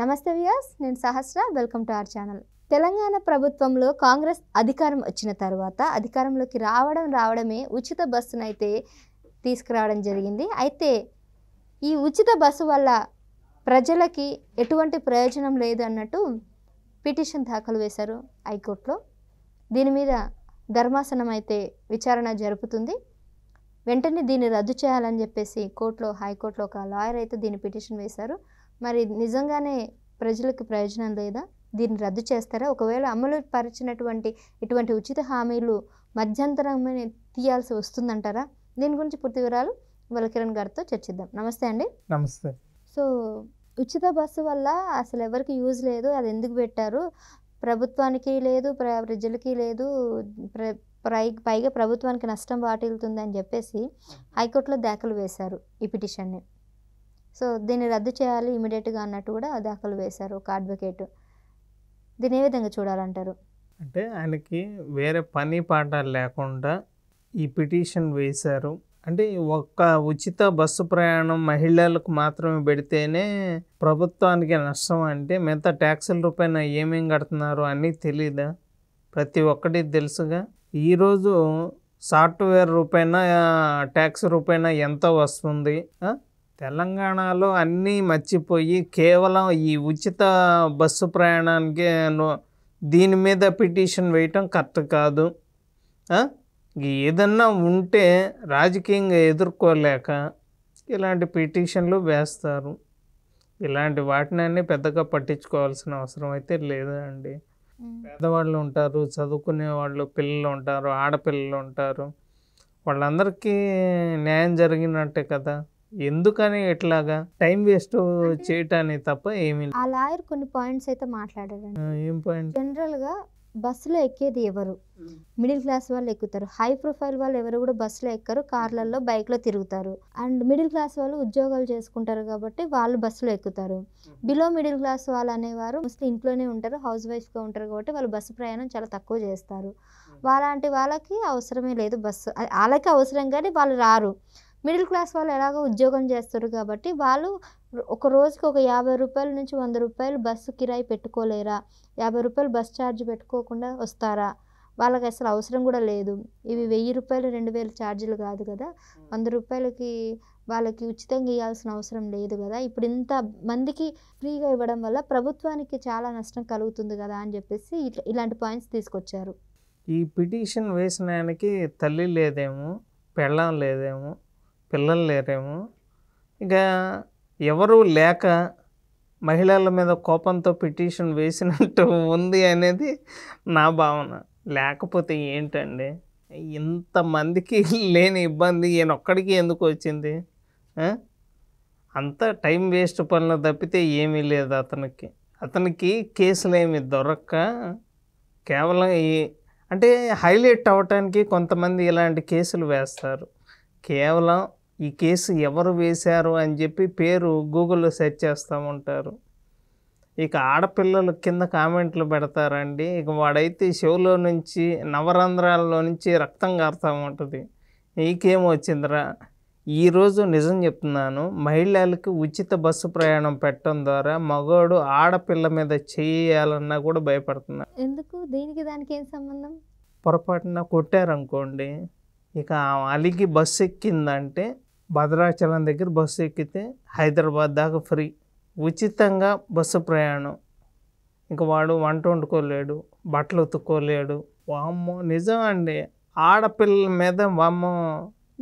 నమస్తే వ్యాస్ నేను Sahasra welcome to our channel Telangana ప్రభుత్వంలో కాంగ్రెస్ అధికారం వచ్చిన తర్వాత అధికారంలోకి రావడం రావడమే ఉచిత బస్సును అయితే తీసుకురావడం జరిగింది అయితే ఈ ఉచిత బస్సు వల్ల ప్రజలకి ఎటువంటి ప్రయోజనం లేదు అన్నట్టు పిటిషన్ దాఖలు వేశారు హైకోర్టులో దీని మీద ధర్మాసనం అయితే విచారణ జరుపుతుంది వెంటనే దీన్ని రద్దు చేయాలని చెప్పేసి కోర్టులో హైకోర్టులో ఒక లాయర్ అయితే దీని పిటిషన్ వేశారు మరి నిజంగానే ప్రజలకు ప్రయోజనం లేదా దీన్ని రద్దు చేస్తారా ఒకవేళ అమలు పరిచినటువంటి ఇటువంటి ఉచిత హామీలు మధ్యంతరమే తీయాల్సి వస్తుందంటారా దీని గురించి పూర్తి వివరాలు వలకిరణ్ గారితో చర్చిద్దాం నమస్తే అండి నమస్తే సో ఉచిత బస్సు వల్ల అసలు ఎవరికి యూజ్ లేదు అది ఎందుకు పెట్టారు ప్రభుత్వానికి లేదు ప్రజలకి లేదు ప్రై పైగా ప్రభుత్వానికి నష్టం అని చెప్పేసి హైకోర్టులో దాఖలు వేశారు ఈ పిటిషన్ని సో దీన్ని రద్దు చేయాలి ఇమీడియట్గా అన్నట్టు కూడా దాఖలు వేశారు ఒక అడ్వకేట్ దీని ఏ విధంగా చూడాలంటారు అంటే ఆయనకి వేరే పని పాట లేకుండా ఈ పిటిషన్ వేశారు అంటే ఒక్క ఉచిత బస్సు ప్రయాణం మహిళలకు మాత్రమే పెడితేనే ప్రభుత్వానికి నష్టం అంటే మిగతా ట్యాక్సుల రూపాయన ఏమేం కడుతున్నారు అన్నీ తెలీదా ప్రతి ఒక్కటి తెలుసుగా ఈరోజు సాఫ్ట్వేర్ రూపాయన ట్యాక్స్ రూపాయన ఎంత వస్తుంది తెలంగాణలో అన్నీ మర్చిపోయి కేవలం ఈ ఉచిత బస్సు ప్రయాణానికి దీని మీద పిటిషన్ వేయటం కరెక్ట్ కాదు ఏదన్నా ఉంటే రాజకీయంగా ఎదుర్కోలేక ఇలాంటి పిటిషన్లు వేస్తారు ఇలాంటి వాటిని పెద్దగా పట్టించుకోవాల్సిన అవసరం అయితే లేదండి పేదవాళ్ళు ఉంటారు చదువుకునే వాళ్ళు పిల్లలు ఉంటారు ఆడపిల్లలు ఉంటారు వాళ్ళందరికీ న్యాయం జరిగినట్టే కదా ఎందుకని ఎట్లాగా టైం వేస్ట్ చేయటాన్ని తప్ప ఏమీ ఆ లాయర్ కొన్ని పాయింట్స్ అయితే మాట్లాడారు ఏం పాయింట్ జనరల్ గా బస్సులో ఎక్కేది ఎవరు మిడిల్ క్లాస్ వాళ్ళు ఎక్కుతారు హై ప్రొఫైల్ వాళ్ళు ఎవరు కూడా బస్సులో ఎక్కరు కార్లలో బైక్లో తిరుగుతారు అండ్ మిడిల్ క్లాస్ వాళ్ళు ఉద్యోగాలు చేసుకుంటారు కాబట్టి వాళ్ళు బస్సులో ఎక్కుతారు బిలో మిడిల్ క్లాస్ వాళ్ళు అనేవారు మోస్ట్లీ ఇంట్లోనే ఉంటారు హౌస్ వైఫ్గా ఉంటారు కాబట్టి వాళ్ళు బస్సు ప్రయాణం చాలా తక్కువ చేస్తారు వాళ్ళంటి వాళ్ళకి అవసరమే లేదు బస్సు వాళ్ళకి అవసరం కానీ వాళ్ళు రారు మిడిల్ క్లాస్ వాళ్ళు ఎలాగో ఉద్యోగం చేస్తారు కాబట్టి వాళ్ళు ఒక రోజుకి ఒక యాభై రూపాయల నుంచి వంద రూపాయలు బస్సు కిరాయి పెట్టుకోలేరా యాభై రూపాయలు బస్ ఛార్జ్ పెట్టుకోకుండా వస్తారా వాళ్ళకి అసలు అవసరం కూడా లేదు ఇవి వెయ్యి రూపాయలు రెండు వేల ఛార్జీలు కాదు కదా వంద రూపాయలకి వాళ్ళకి ఉచితంగా ఇవ్వాల్సిన అవసరం లేదు కదా ఇప్పుడు ఇంత మందికి ఫ్రీగా ఇవ్వడం వల్ల ప్రభుత్వానికి చాలా నష్టం కలుగుతుంది కదా అని చెప్పేసి ఇట్లా ఇలాంటి పాయింట్స్ తీసుకొచ్చారు ఈ పిటిషన్ వేసిన ఆయనకి తల్లి లేదేమో పెళ్ళం లేదేమో పిల్లలు లేరేమో ఇక ఎవరు లేక మహిళల మీద కోపంతో పిటిషన్ వేసినట్టు ఉంది అనేది నా భావన లేకపోతే ఏంటండి ఇంతమందికి లేని ఇబ్బంది ఒక్కడికి ఎందుకు వచ్చింది అంత టైం వేస్ట్ పనులు తప్పితే ఏమీ లేదు అతనికి అతనికి కేసులు ఏమి దొరక్క కేవలం ఈ అంటే హైలైట్ అవ్వటానికి కొంతమంది ఇలాంటి కేసులు వేస్తారు కేవలం ఈ కేసు ఎవరు వేశారు అని చెప్పి పేరు గూగుల్లో సెర్చ్ చేస్తూ ఉంటారు ఇక ఆడపిల్లలు కింద కామెంట్లు పెడతారండి ఇక వాడైతే షోలో నుంచి నవరంధ్రాల్లో నుంచి రక్తం కారుతూ ఉంటుంది నీకేమొచ్చిందిరా ఈరోజు నిజం చెప్తున్నాను మహిళలకు ఉచిత బస్సు ప్రయాణం పెట్టడం ద్వారా మగవాడు ఆడపిల్ల మీద చేయాలన్నా కూడా భయపడుతున్నా ఎందుకు దీనికి దానికి ఏం సంబంధం పొరపాటున కొట్టారనుకోండి ఇక అలిగి బస్సు ఎక్కిందంటే భద్రాచలం దగ్గర బస్సు ఎక్కితే హైదరాబాద్ దాకా ఫ్రీ ఉచితంగా బస్సు ప్రయాణం ఇంక వాడు వంట వండుకోలేడు బట్టలు ఉతుక్కోలేడు వామ్మో నిజం అండి ఆడపిల్లల మీద వామ్మో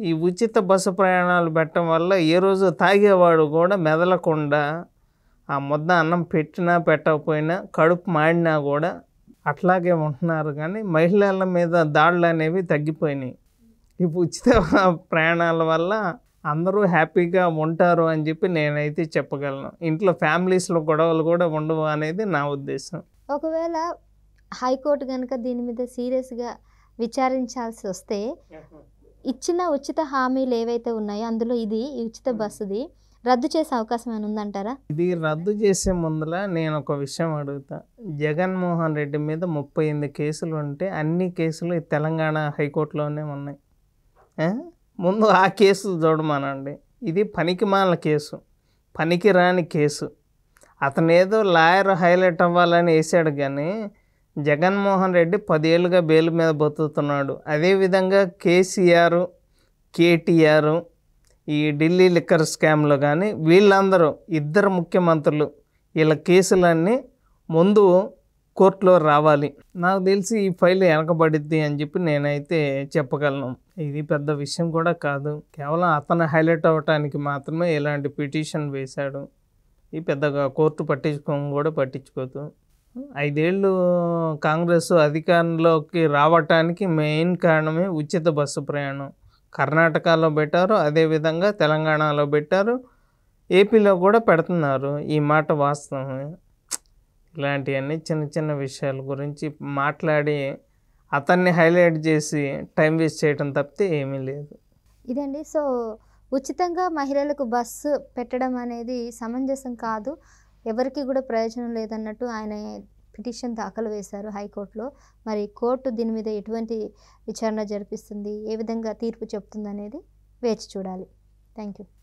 ఈ ఉచిత బస్సు ప్రయాణాలు పెట్టడం వల్ల ఏ రోజు తాగేవాడు కూడా మెదలకుండా ఆ ముద్ద అన్నం పెట్టినా పెట్టకపోయినా కడుపు మాడినా కూడా అట్లాగే ఉంటున్నారు కానీ మహిళల మీద దాడులు అనేవి తగ్గిపోయినాయి ఈ ఉచిత ప్రయాణాల వల్ల అందరూ హ్యాపీగా ఉంటారు అని చెప్పి నేనైతే చెప్పగలను ఇంట్లో ఫ్యామిలీస్లో గొడవలు కూడా ఉండవు అనేది నా ఉద్దేశం ఒకవేళ హైకోర్టు కనుక దీని మీద సీరియస్గా విచారించాల్సి వస్తే ఇచ్చిన ఉచిత హామీలు ఏవైతే ఉన్నాయో అందులో ఇది ఉచిత బస్సుది రద్దు చేసే అవకాశం ఏమైనా ఉందంటారా ఇది రద్దు చేసే ముందల నేను ఒక విషయం అడుగుతా జగన్మోహన్ రెడ్డి మీద ముప్పై ఎనిమిది కేసులు ఉంటే అన్ని కేసులు తెలంగాణ హైకోర్టులోనే ఉన్నాయి ముందు ఆ కేసు చూడమానండి ఇది పనికిమాల కేసు పనికిరాని కేసు అతనేదో లాయర్ హైలైట్ అవ్వాలని వేసాడు కానీ జగన్మోహన్ రెడ్డి పదేళ్ళుగా బెయిల్ మీద బతుకుతున్నాడు అదేవిధంగా కేసీఆర్ కేటీఆర్ ఈ ఢిల్లీ లిక్కర్ స్కామ్లో కానీ వీళ్ళందరూ ఇద్దరు ముఖ్యమంత్రులు వీళ్ళ కేసులన్నీ ముందు కోర్టులో రావాలి నాకు తెలిసి ఈ ఫైల్ వెనకబడిద్ది అని చెప్పి నేనైతే చెప్పగలను ఇది పెద్ద విషయం కూడా కాదు కేవలం అతను హైలైట్ అవ్వటానికి మాత్రమే ఇలాంటి పిటిషన్ వేశాడు ఈ పెద్దగా కోర్టు పట్టించుకో కూడా పట్టించుకోదు ఐదేళ్ళు కాంగ్రెస్ అధికారంలోకి రావటానికి మెయిన్ కారణమే ఉచిత బస్సు ప్రయాణం కర్ణాటకలో పెట్టారు అదేవిధంగా తెలంగాణలో పెట్టారు ఏపీలో కూడా పెడుతున్నారు ఈ మాట వాస్తవమే ఇలాంటివన్నీ చిన్న చిన్న విషయాల గురించి మాట్లాడి అతన్ని హైలైట్ చేసి టైం వేస్ట్ చేయడం తప్పితే ఏమీ లేదు ఇదండి సో ఉచితంగా మహిళలకు బస్సు పెట్టడం అనేది సమంజసం కాదు ఎవరికి కూడా ప్రయోజనం లేదన్నట్టు ఆయన పిటిషన్ దాఖలు వేశారు హైకోర్టులో మరి కోర్టు దీని మీద ఎటువంటి విచారణ జరిపిస్తుంది ఏ విధంగా తీర్పు చెప్తుంది అనేది వేచి చూడాలి థ్యాంక్ యూ